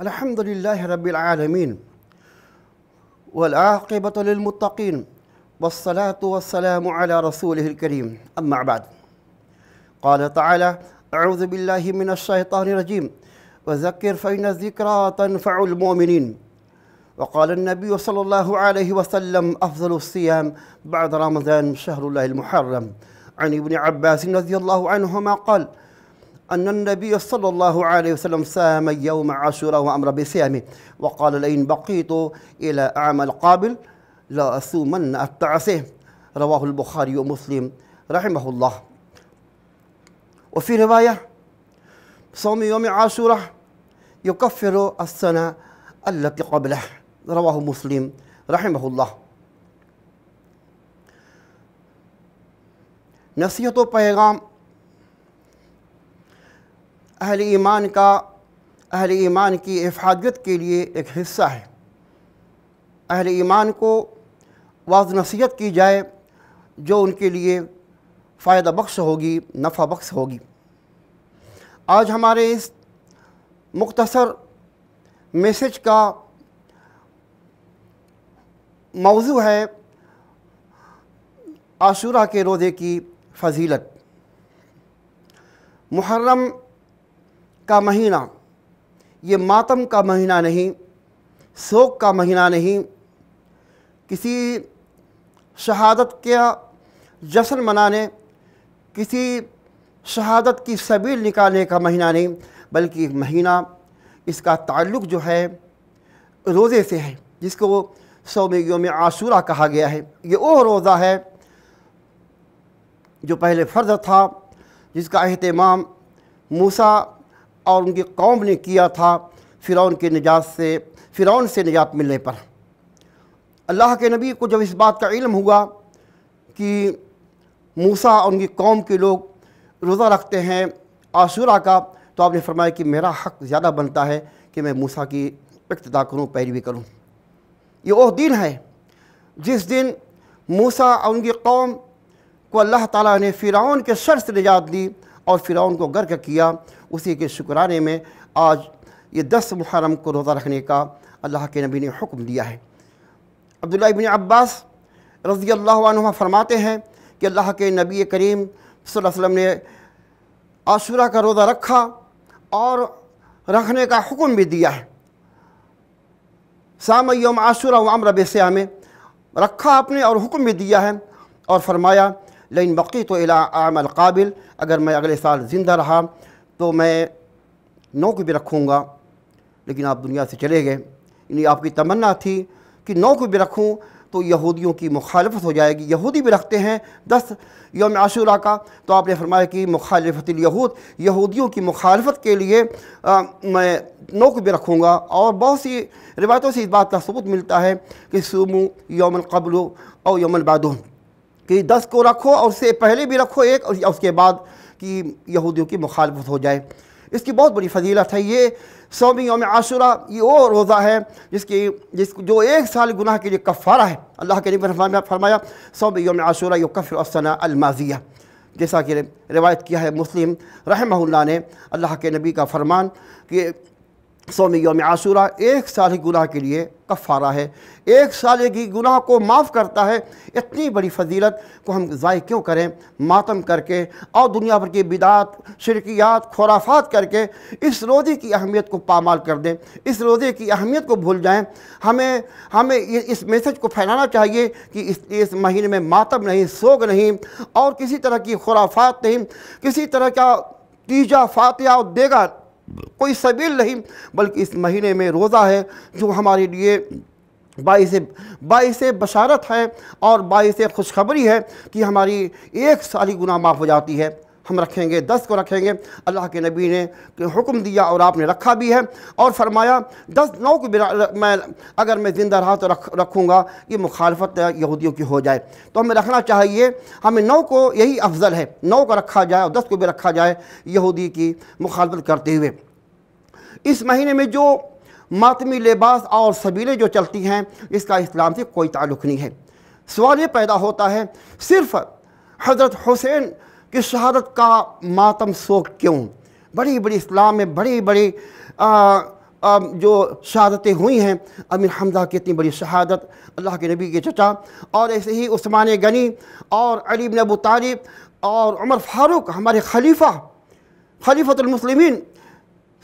الحمد لله رب العالمين والعاقبة للمتقين والصلاة والسلام على رسوله الكريم أما بعد قال تعالى أعوذ بالله من الشيطان الرجيم وذكر فإن الذكرى تنفع المؤمنين وقال النبي صلى الله عليه وسلم أفضل الصيام بعد رمضان شهر الله المحرم عن ابن عباس رضي الله عنهما قال أن النبي صلى الله عليه وسلم سام يوم عاشوراء وأمر بصيامه وقال لئن بقيت إلى عام القابل لأصومن التعسيه رواه البخاري ومسلم رحمه الله وفي رواية صوم يوم عاشوراء يكفر السنة التي قبله رواه مسلم رحمه الله نصيحة پیغام اہل ایمان کا اہل ایمان کی افادیت کے لیے ایک حصہ ہے اہل ایمان کو واضح نصیحت کی جائے جو ان کے لیے فائدہ بخش ہوگی نفع بخش ہوگی آج ہمارے اس مختصر میسیج کا موضوع ہے عاشورہ کے روزے کی فضیلت محرم کا مہینہ یہ ماتم کا مہینہ نہیں سوک کا مہینہ نہیں کسی شہادت کا جشن منانے کسی شہادت کی سبیل نکالنے کا مہینہ نہیں بلکہ مہینہ اس کا تعلق جو ہے روزے سے ہے جس کو سو سوم یوم عاصورہ کہا گیا ہے یہ وہ روزہ ہے جو پہلے فرض تھا جس کا اہتمام موسیٰ اور ان کی قوم نے کیا تھا فرعون کے نجات سے فرعون سے نجات ملنے پر اللہ کے نبی کو جب اس بات کا علم ہوا کہ موسیٰ اور ان کی قوم کے لوگ روزہ رکھتے ہیں آسورہ کا تو آپ نے فرمایا کہ میرا حق زیادہ بنتا ہے کہ میں موسیٰ کی اقتدا کروں پیروی کروں یہ وہ دن ہے جس دن موسیٰ اور ان کی قوم کو اللہ تعالیٰ نے فرعون کے سے نجات دی اور فیراؤن کو گرک کیا اسی کے شکرانے میں آج یہ دس محرم کو روزہ رکھنے کا اللہ کے نبی نے حکم دیا ہے عبداللہ ابن عباس رضی اللہ عنہ فرماتے ہیں کہ اللہ کے نبی کریم صلی اللہ علیہ وسلم نے عاشورہ کا روزہ رکھا اور رکھنے کا حکم بھی دیا ہے سام یوم عاشورہ و عمر بسیہ میں رکھا اپنے اور حکم بھی دیا ہے اور فرمایا لئن بقی تو القابل اگر میں اگلے سال زندہ رہا تو میں نو کو بھی رکھوں گا لیکن آپ دنیا سے چلے گئے یعنی آپ کی تمنا تھی کہ نو کو بھی رکھوں تو یہودیوں کی مخالفت ہو جائے گی یہودی بھی رکھتے ہیں دس یوم عاشورہ کا تو آپ نے فرمایا کہ مخالفت الیہود یہودیوں کی مخالفت کے لیے میں نوک بھی رکھوں گا اور بہت سی روایتوں سے اس بات کا ثبوت ملتا ہے کہ سومو یوم قبل او یوم البادون کہ دس کو رکھو اور اس سے پہلے بھی رکھو ایک اور اس کے بعد کہ یہودیوں کی مخالفت ہو جائے اس کی بہت بڑی فضیلت ہے یہ سومی یوم عاشورہ یہ وہ روزہ ہے جس کی جس جو ایک سال گناہ کے لیے کفارہ ہے اللہ کے نبی نے فرمایا سومی یوم عاشورہ یو قفنا الماضیہ جیسا کہ روایت کیا ہے مسلم رحمہ اللہ نے اللہ کے نبی کا فرمان کہ سوم یوم عاشورہ ایک سال ہی گناہ کے لیے کفارہ ہے ایک سال کی گناہ کو معاف کرتا ہے اتنی بڑی فضیلت کو ہم ضائع کیوں کریں ماتم کر کے اور دنیا بھر کی بدعات شرکیات خورافات کر کے اس روزے کی اہمیت کو پامال کر دیں اس روزے کی اہمیت کو بھول جائیں ہمیں ہمیں اس میسج کو پھیلانا چاہیے کہ اس اس مہینے میں ماتم نہیں سوگ نہیں اور کسی طرح کی خورافات نہیں کسی طرح کا تیجا فاتحہ اور دیگر کوئی سبیل نہیں بلکہ اس مہینے میں روزہ ہے جو ہمارے لیے باعث بشارت ہے اور باعث خوشخبری ہے کہ ہماری ایک ساری گناہ معاف ہو جاتی ہے ہم رکھیں گے دس کو رکھیں گے اللہ کے نبی نے حکم دیا اور آپ نے رکھا بھی ہے اور فرمایا دس نو کو میں اگر میں زندہ رہا تو رکھ رکھوں گا یہ مخالفت یہودیوں کی ہو جائے تو ہمیں رکھنا چاہیے ہمیں نو کو یہی افضل ہے نو کو رکھا جائے اور دس کو بھی رکھا جائے یہودی کی مخالفت کرتے ہوئے اس مہینے میں جو ماتمی لباس اور سبیلیں جو چلتی ہیں اس کا اسلام سے کوئی تعلق نہیں ہے سوال یہ پیدا ہوتا ہے صرف حضرت حسین کی شہادت کا ماتم سوک کیوں بڑی بڑی اسلام میں بڑی بڑی جو شہادتیں ہوئی ہیں امیر حمزہ اتنی بڑی شہادت اللہ کے نبی کے چچا اور ایسے ہی عثمان غنی اور علی بن ابو طالب اور عمر فاروق ہمارے خلیفہ خلیفت المسلمین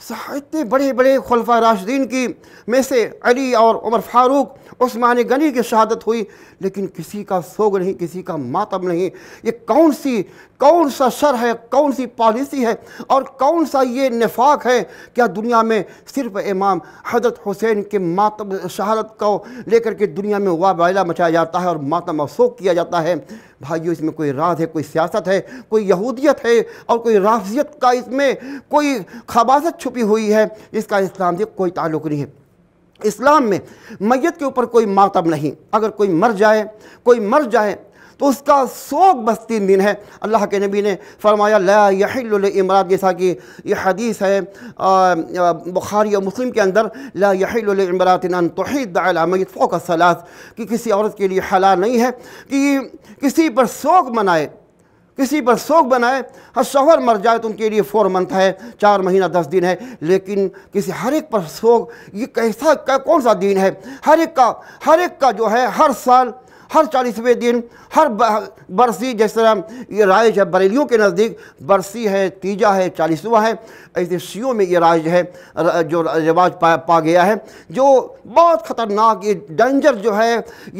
اتنے بڑے بڑے خلفہ راشدین کی میں سے علی اور عمر فاروق عثمان غنی کی شہادت ہوئی لیکن کسی کا سوگ نہیں کسی کا ماتم نہیں یہ کون سی کون سا شر ہے کون سی پالیسی ہے اور کون سا یہ نفاق ہے کیا دنیا میں صرف امام حضرت حسین کے ماتم شہادت کو لے کر کے دنیا میں وابلہ مچایا جاتا ہے اور ماتم افسوک کیا جاتا ہے بھائیو اس میں کوئی راز ہے کوئی سیاست ہے کوئی یہودیت ہے اور کوئی رافضیت کا اس میں کوئی خباست چھپی ہوئی ہے اس کا اسلام سے کوئی تعلق نہیں ہے اسلام میں میت کے اوپر کوئی ماتب نہیں اگر کوئی مر جائے کوئی مر جائے تو اس کا سوگ بس تین دن ہے اللہ کے نبی نے فرمایا لا یحل یامرات جیسا کہ یہ حدیث ہے بخاری اور مسلم کے اندر لا ان تحید توحہد علامد فوق صلاس کہ کسی عورت کے لئے حلال نہیں ہے کہ کسی پر سوگ منائے کسی پر سوگ بنائے ہر شوہر مر جائے تو ان کے لئے فور منتھ ہے چار مہینہ دس دن ہے لیکن کسی ہر ایک پر سوگ یہ کیسا کون سا دین ہے ہر ایک کا ہر ایک کا جو ہے ہر سال ہر چالیسویں دن ہر برسی جیسا یہ رائج ہے بریلیوں کے نزدیک برسی ہے تیجا ہے چالیسواں ہے ایسے شیعوں میں یہ رائج ہے جو رواج پا پا گیا ہے جو بہت خطرناک یہ ڈینجر جو ہے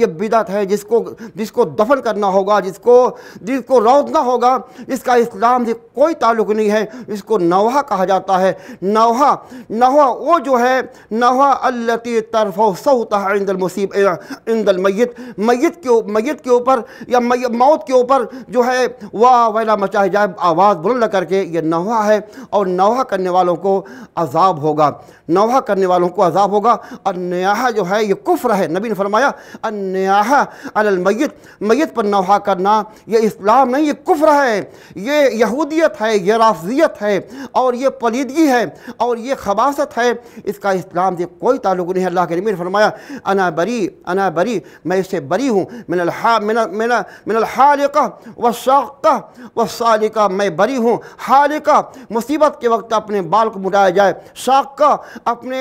یہ بدعت ہے جس کو جس کو دفن کرنا ہوگا جس کو جس کو روزنا ہوگا اس کا اسلام سے کوئی تعلق نہیں ہے اس کو نوحہ کہا جاتا ہے نوحہ نوحہ وہ جو ہے نوحہ اللہ طرف و سوتا عند المصیب عند المیت میت میت کے اوپر یا موت کے اوپر جو ہے واہ ویلا مچاہ جائے آواز بلند کر کے یہ نوحہ ہے اور نوحہ کرنے والوں کو عذاب ہوگا نوحہ کرنے والوں کو عذاب ہوگا النیاحہ جو ہے یہ کفر ہے نبی نے فرمایا علی المیت میت پر نوحہ کرنا یہ اسلام نہیں یہ کفر ہے یہ یہودیت ہے یہ رافضیت ہے اور یہ پلیدگی ہے اور یہ خباست ہے اس کا اسلام سے کوئی تعلق نہیں ہے اللہ کے نے فرمایا انا بری انا بری میں اس سے بری ہوں من من من الحالقہ والشاقہ والسالقہ میں بری ہوں حالقہ مصیبت کے وقت اپنے بال کو مٹایا جائے شاقہ اپنے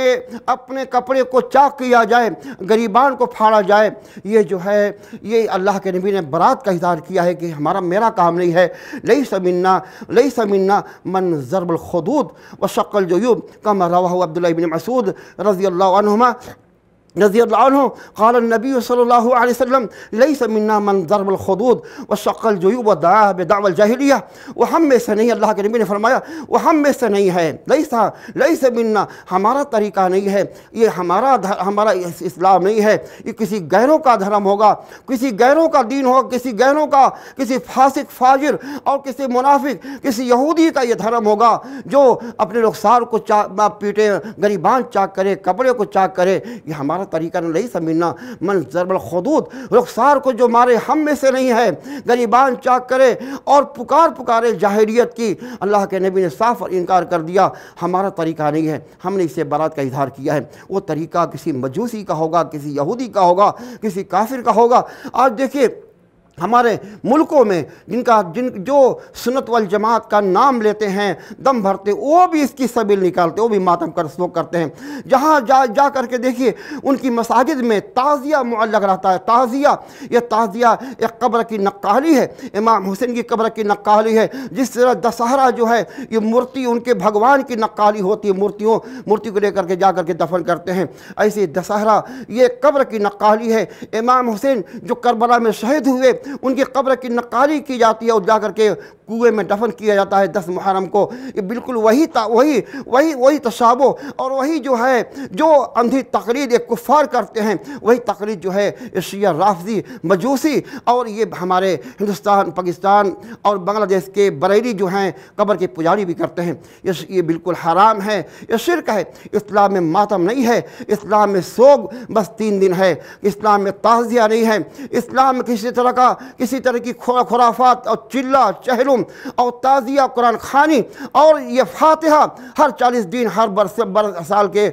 اپنے کپڑے کو چاک کیا جائے غریبان کو پھاڑا جائے یہ جو ہے یہ اللہ کے نبی نے برات کا اظہار کیا ہے کہ ہمارا میرا کام نہیں ہے لئی سمنا لئی سمنا من ضرب الخدود و شکل جو یوب کمرا عبداللہ بن مسعود رضی اللہ عنہما رضی اللہ عنہ قال النبی صلی اللہ علیہ وسلم منا من ضرب الخدود وشق الجیوب ودعا بدعو الجہلیہ وہ ہم میں سے نہیں اللہ کے نبی نے فرمایا وہ ہم میں سے نہیں ہے لیسا لیس منا ہمارا طریقہ نہیں ہے یہ ہمارا ہمارا اسلام نہیں ہے یہ کسی گہروں کا دھرم ہوگا کسی گہروں کا دین ہوگا کسی گہروں کا کسی فاسق فاجر اور کسی منافق کسی یہودی کا یہ دھرم ہوگا جو اپنے رخسار کو چاک پیٹے غریبان چاک کرے کپڑے کو چاک کرے یہ ہمارا طریقہ نہیں ہے غریبان چاک کرے اور پکار پکارے جاہریت کی اللہ کے نبی نے صاف اور انکار کر دیا ہمارا طریقہ نہیں ہے ہم نے اسے برات کا اظہار کیا ہے وہ طریقہ کسی مجوسی کا ہوگا کسی یہودی کا ہوگا کسی کافر کا ہوگا آج دیکھیے ہمارے ملکوں میں جن کا جن جو سنت والجماعت کا نام لیتے ہیں دم بھرتے وہ بھی اس کی سبیل نکالتے وہ بھی ماتم کر سلوک کرتے ہیں جہاں جا جا کر کے دیکھیے ان کی مساجد میں تعزیہ معلق رہتا ہے تعزیہ یہ تعزیہ ایک قبر کی نقالی ہے امام حسین کی قبر کی نقالی ہے جس طرح دسہرہ جو ہے یہ مورتی ان کے بھگوان کی نقالی ہوتی ہے مورتیوں مورتی کو لے کر کے جا کر کے دفن کرتے ہیں ایسے دسہرہ یہ قبر کی نقالی ہے امام حسین جو کربرا میں شہید ہوئے ان کی قبر کی نقالی کی جاتی ہے اور جا کر کے کوئے میں دفن کیا جاتا ہے دس محرم کو یہ بالکل وہی وہی وہی وہی تشابہ اور وہی جو ہے جو اندھی تقریر ایک کفار کرتے ہیں وہی تقریر جو ہے شیعہ رافضی مجوسی اور یہ ہمارے ہندوستان پاکستان اور بنگلہ دیش کے بریلی جو ہیں قبر کے پجاری بھی کرتے ہیں یہ بالکل حرام ہے یہ شرک ہے اسلام میں ماتم نہیں ہے اسلام میں سوگ بس تین دن ہے اسلام میں تعزیہ نہیں ہے اسلام میں کسی طرح کا کسی طرح کی خرافات خورافات اور چلہ چہلوں اور تازیہ قرآن خانی اور یہ فاتحہ ہر چالیس دن ہر سال کے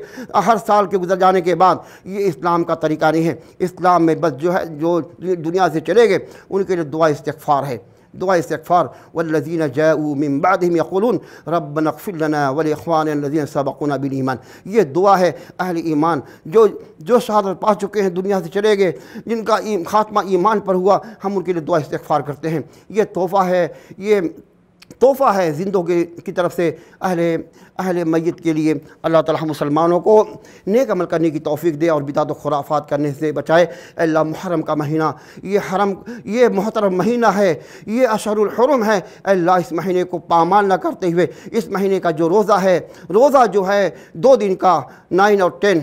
ہر سال کے گزر جانے کے بعد یہ اسلام کا طریقہ نہیں ہے اسلام میں بس جو ہے جو دنیا سے چلے گئے ان کے لیے دعا استغفار ہے دعاء استغفار والذين جاءوا من بعدهم يقولون ربنا اغفر لنا ولإخواننا الذين سبقونا بالإيمان یہ دعا ہے اہل ایمان جو جو شہادت پا چکے ہیں دنیا سے چلے گئے جن کا خاتمہ ایمان پر ہوا ہم ان کے لیے دعا استغفار کرتے ہیں یہ تحفہ ہے یہ تحفہ ہے زندوں کے کی طرف سے اہل اہل میت کے لیے اللہ تعالیٰ مسلمانوں کو نیک عمل کرنے کی توفیق دے اور بتا و خرافات کرنے سے بچائے اللہ محرم کا مہینہ یہ حرم یہ محترم مہینہ ہے یہ اشہر الحرم ہے اللہ اس مہینے کو پامال نہ کرتے ہوئے اس مہینے کا جو روزہ ہے روزہ جو ہے دو دن کا نائن اور ٹین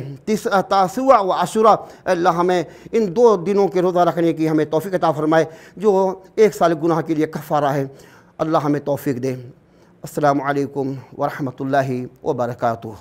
تاسوہ و عشورہ اللہ ہمیں ان دو دنوں کے روزہ رکھنے کی ہمیں توفیق عطا فرمائے جو ایک سال گناہ کے لیے کفارہ ہے اللہ ہمیں توفیق ده السلام عليكم ورحمة الله وبركاته